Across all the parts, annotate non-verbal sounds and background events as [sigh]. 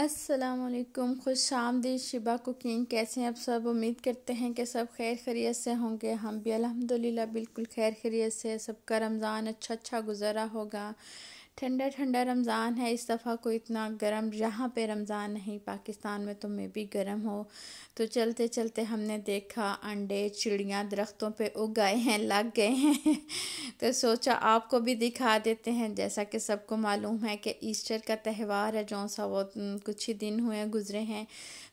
असलकुम खुश आमदी Shiba cooking कैसे हैं आप सब उम्मीद करते हैं कि सब खैर खरीत से होंगे हम भी अलहमदिल्ला बिल्कुल खैर खरीत से सबका रमज़ान अच्छा अच्छा गुजरा होगा ठंडा ठंडा रमज़ान है इस दफ़ा को इतना गर्म जहाँ पे रमज़ान नहीं पाकिस्तान में तो मे भी गर्म हो तो चलते चलते हमने देखा अंडे चिड़ियाँ दरख्तों पे उग गए हैं लग गए हैं [laughs] तो सोचा आपको भी दिखा देते हैं जैसा कि सबको मालूम है कि ईस्टर का त्यौहार है जो सा वो कुछ ही दिन हुए गुजरे हैं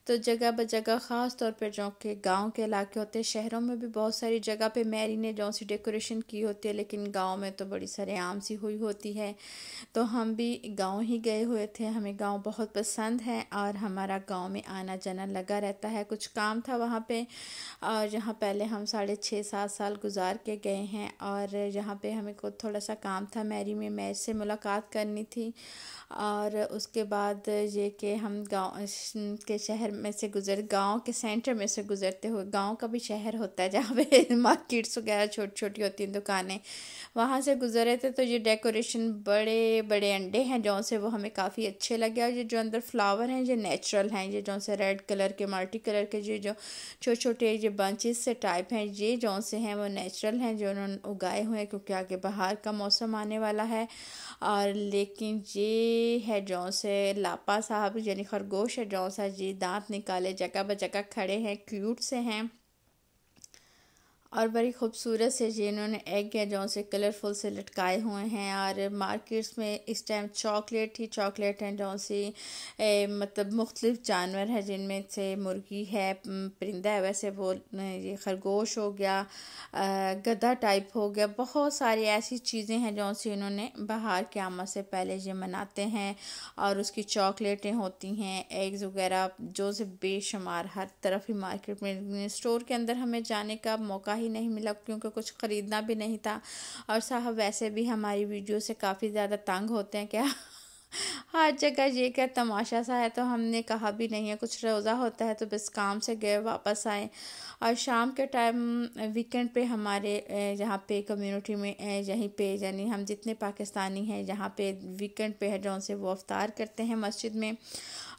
तो जगह ब जगह ख़ास तौर पर जो कि गाँव के इलाके होते हैं शहरों में भी बहुत सारी जगह पे मैरी ने जो सी डेकोरेशन की होती है लेकिन गाँव में तो बड़ी सारे आम सी हुई होती है तो हम भी गाँव ही गए हुए थे हमें गाँव बहुत पसंद है और हमारा गाँव में आना जाना लगा रहता है कुछ काम था वहाँ पर और यहाँ पहले हम साढ़े छः सात साल गुजार के गए हैं और यहाँ पर हमें को थोड़ा सा काम था मैरी में मैच से मुलाकात करनी थी और उसके बाद ये कि हम गाँव के शहर में से गुजर गांव के सेंटर में से गुजरते हुए गांव का भी शहर होता है जहाँ पे मार्केट्स [laughs] वगैरह छोटी छोटी होती हैं दुकानें वहाँ से गुजरे थे तो ये डेकोरेशन बड़े बड़े अंडे हैं जो से वो हमें काफ़ी अच्छे लगे और ये जो अंदर फ्लावर हैं ये नेचुरल हैं ये जो से रेड कलर के मल्टी कलर के ये जो छोटे छोटे ये बंचेस से टाइप हैं ये जो से हैं वो नेचुरल हैं जो उन्होंने उगाए हुए हैं क्योंकि आगे बाहर का मौसम आने वाला है और लेकिन ये है जो से लापा साहब यानी खरगोश है जो सा जी दांत हाथ निकाले जगह ब जगह खड़े हैं क्यूट से हैं और बड़ी खूबसूरत से जिन्होंने एग हैं जो से कलरफुल से लटकाए हुए हैं और मार्केट्स में इस टाइम चॉकलेट ही चॉकलेट हैं जो सी मतलब मुख्तलिफ जानवर हैं जिनमें से मुर्गी है परिंदा है वैसे वो ये खरगोश हो गया गधा टाइप हो गया बहुत सारी ऐसी चीज़ें हैं जो से इन्होंने बाहर के आमद से पहले ये मनाते हैं और उसकी चॉकलेटें होती हैं एग्स वगैरह जो से बेशुमार हर तरफ ही मार्केट में स्टोर के अंदर हमें जाने का मौका ही नहीं मिला क्योंकि कुछ ख़रीदना भी नहीं था और साहब वैसे भी हमारी वीडियो से काफ़ी ज़्यादा तंग होते हैं क्या [laughs] हर जगह ये क्या तमाशा सा है तो हमने कहा भी नहीं है कुछ रोज़ा होता है तो बस काम से गए वापस आए और शाम के टाइम वीकेंड पे हमारे यहाँ पे कम्युनिटी में यहीं पे यानी हम जितने पाकिस्तानी हैं यहाँ पे वीकेंड पे है जो उनसे वो अवतार करते हैं मस्जिद में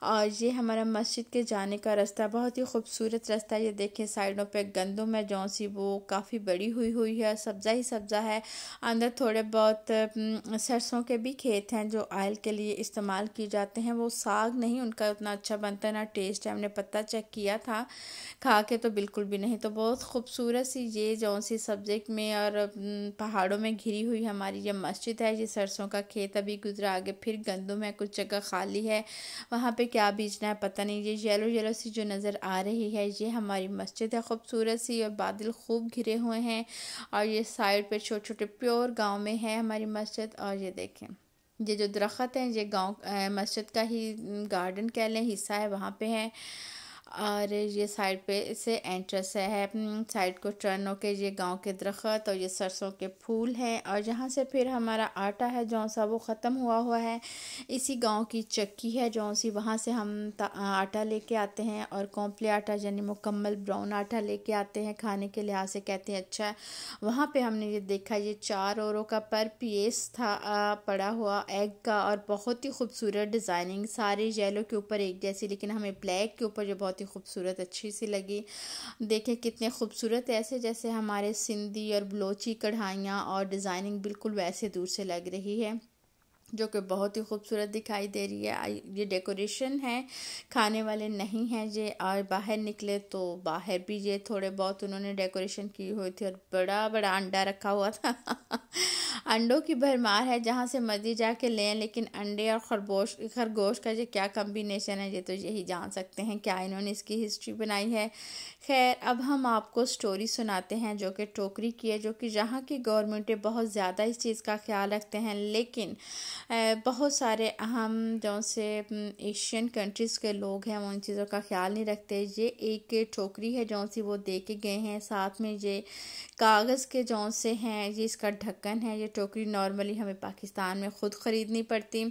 और ये हमारा मस्जिद के जाने का रास्ता बहुत ही खूबसूरत रास्ता है ये देखें साइडों पे गंदम है जो सी वो काफ़ी बड़ी हुई हुई है सब्ज़ा ही सब्ज़ा है अंदर थोड़े बहुत सरसों के भी खेत हैं जो आयल के लिए इस्तेमाल किए जाते हैं वो साग नहीं उनका उतना अच्छा बनता है ना टेस्ट है हमने पत्ता चेक किया था खा के तो बिल्कुल भी भी नहीं तो बहुत खूबसूरत सी ये जौन सी सब्जेक्ट में और पहाड़ों में घिरी हुई हमारी ये मस्जिद है ये सरसों का खेत अभी गुजरा आगे फिर गंदम है कुछ जगह खाली है वहाँ पे क्या बीजना है पता नहीं ये येलो येलो सी जो नज़र आ रही है ये हमारी मस्जिद है खूबसूरत सी और बादल खूब घिरे हुए हैं और ये साइड पर छोटे छोटे प्योर गाँव में है हमारी मस्जिद और ये देखें ये जो दरख्त हैं ये गाँव मस्जिद का ही गार्डन कह लें हिस्सा है वहाँ पर है और ये साइड पे इसे एंट्रेंस है साइड को टर्न होके ये गांव के दरख्त और ये सरसों के फूल हैं और यहाँ से फिर हमारा आटा है जौन सा वो ख़त्म हुआ हुआ है इसी गांव की चक्की है जौन सी वहाँ से हम आटा लेके आते हैं और कॉम्पले आटा यानी मुकम्मल ब्राउन आटा लेके आते हैं खाने के लिहाज से कहते हैं अच्छा है वहाँ पर हमने ये देखा ये चार औरों का पर पीस था पड़ा हुआ एग का और बहुत ही खूबसूरत डिज़ाइनिंग सारे येलो के ऊपर एक जैसी लेकिन हमें ब्लैक के ऊपर जो बहुत बहुत ही खूबसूरत अच्छी सी लगी देखें कितने खूबसूरत ऐसे जैसे हमारे सिंधी और बलोची कढ़ाइयाँ और डिज़ाइनिंग बिल्कुल वैसे दूर से लग रही है जो कि बहुत ही खूबसूरत दिखाई दे रही है ये डेकोरेशन है खाने वाले नहीं हैं ये और बाहर निकले तो बाहर भी ये थोड़े बहुत उन्होंने डेकोरेशन की हुई थी और बड़ा बड़ा अंडा रखा हुआ था [laughs] अंडों की भरमार है जहाँ से मर्जी के लें लेकिन अंडे और खरगोश खरगोश का जो क्या कम्बिनेशन है ये तो यही जान सकते हैं क्या इन्होंने इसकी हिस्ट्री बनाई है खैर अब हम आपको स्टोरी सुनाते हैं जो कि टोकरी की है जो कि यहाँ की गवर्नमेंटें बहुत ज़्यादा इस चीज़ का ख्याल रखते हैं लेकिन बहुत सारे अहम जो से एशियन कंट्रीज़ के लोग हैं वो इन चीज़ों का ख्याल नहीं रखते ये एक टोकरी है जो सी वो दे के गए हैं साथ में ये कागज़ के जो से हैं ये इसका ढक्कन है ये टोकरी नॉर्मली हमें पाकिस्तान में ख़ुद ख़रीदनी पड़ती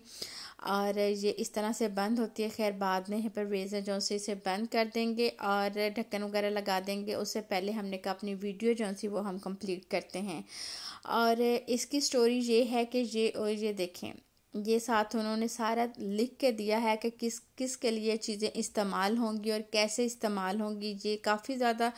और ये इस तरह से बंद होती है खैर बाद में यहाँ पर जो से इसे बंद कर देंगे और ढक्कन वगैरह लगा देंगे उससे पहले हमने कहा अपनी वीडियो जो सी वो हम कंप्लीट करते हैं और इसकी स्टोरी ये है कि ये और ये देखें ये साथ उन्होंने सारा लिख के दिया है कि किस किस के लिए चीज़ें इस्तेमाल होंगी और कैसे इस्तेमाल होंगी ये काफ़ी ज़्यादा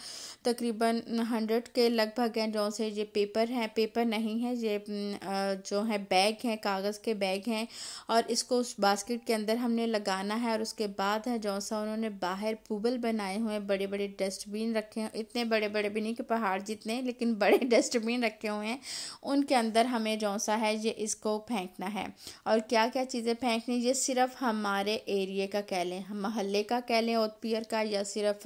तकरीबन हंड्रेड के लगभग हैं जो से ये पेपर हैं पेपर नहीं है ये जो है बैग हैं कागज़ के बैग हैं और इसको उस बास्केट के अंदर हमने लगाना है और उसके बाद है जो सा उन्होंने बाहर पुबल बनाए हुए बड़े बड़े डस्टबिन रखे हैं इतने बड़े बड़े भी नहीं कि पहाड़ जितने लेकिन बड़े [laughs] डस्टबिन रखे हुए हैं उनके अंदर हमें जो सा है ये इसको फेंकना है और क्या क्या चीज़ें फेंकनी ये सिर्फ हमारे एरिए का कह लें हम महल्ले का कह लें ओत पियर का या सिर्फ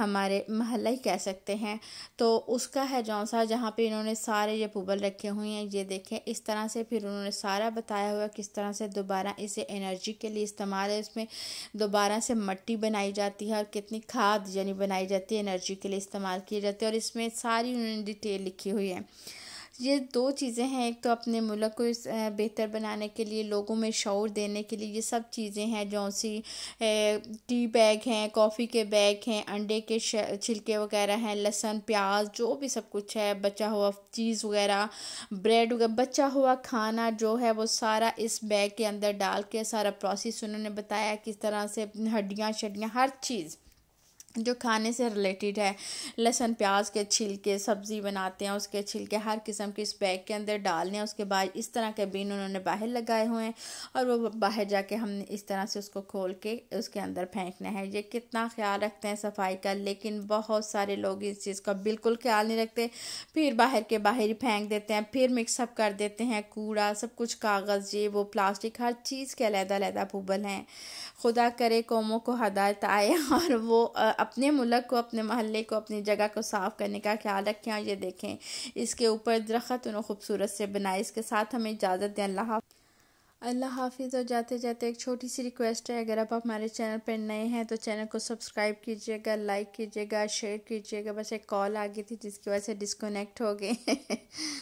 हमारे महल्ला ही कह सकते हैं तो उसका है जौन सा जहाँ पे इन्होंने सारे ये पुबल रखे हुए हैं ये देखें इस तरह से फिर उन्होंने सारा बताया हुआ किस तरह से दोबारा इसे एनर्जी के लिए इस्तेमाल है इसमें दोबारा से मट्टी बनाई जाती है और कितनी खाद यानी बनाई जाती है एनर्जी के लिए इस्तेमाल की जाती है और इसमें सारी उन्होंने डिटेल लिखी हुई है ये दो चीज़ें हैं एक तो अपने मुल्क को इस बेहतर बनाने के लिए लोगों में शौर देने के लिए ये सब चीज़ें हैं जो सी टी बैग हैं कॉफ़ी के बैग हैं अंडे के छिलके वगैरह हैं लहसन प्याज जो भी सब कुछ है बचा हुआ चीज़ वगैरह ब्रेड वगैरह बचा हुआ खाना जो है वो सारा इस बैग के अंदर डाल के सारा प्रोसेस उन्होंने बताया किस तरह से हड्डियाँ शड्डियाँ हर चीज़ जो खाने से रिलेटेड है लहसुन प्याज के छिलके सब्ज़ी बनाते हैं उसके छिलके हर किस्म के इस बैग के अंदर डालने हैं उसके बाद इस तरह के बीन उन्होंने बाहर लगाए हुए हैं और वो बाहर जाके हमने इस तरह से उसको खोल के उसके अंदर फेंकना है ये कितना ख्याल रखते हैं सफाई का लेकिन बहुत सारे लोग इस चीज़ का बिल्कुल ख्याल नहीं रखते फिर बाहर के बाहर ही फेंक देते हैं फिर मिक्सअप कर देते हैं कूड़ा सब कुछ कागज़ ये वो प्लास्टिक हर चीज़ के अलहदा अलहदा भूबल हैं खुदा करे कौमों को हदायत आए [laughs] और वो अपने मुल्क को अपने महल्ले को अपनी जगह को साफ़ करने का ख्याल रखें और ये देखें इसके ऊपर दरख्त उन्हें खूबसूरत से बनाए इसके साथ हमें इजाज़त दें अल्लाह अल्लाह हाफिज़ और जाते जाते एक छोटी सी रिक्वेस्ट है अगर आप हमारे चैनल पर नए हैं तो चैनल को सब्सक्राइब कीजिएगा लाइक कीजिएगा शेयर कीजिएगा बस एक कॉल आ गई थी जिसकी वजह से डिस्कोनेक्ट हो गए [laughs]